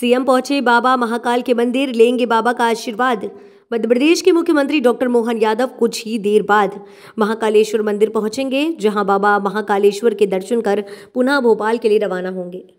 CM पहुंचे बाबा महाकाल के मंदिर लेंगे बाबा का आशीर्वाद मध्य प्रदेश के मुख्यमंत्री डॉक्टर मोहन यादव कुछ ही देर बाद महाकालेश्वर मंदिर पहुंचेंगे जहां बाबा महाकालेश्वर के दर्शन कर पुनः भोपाल के लिए रवाना होंगे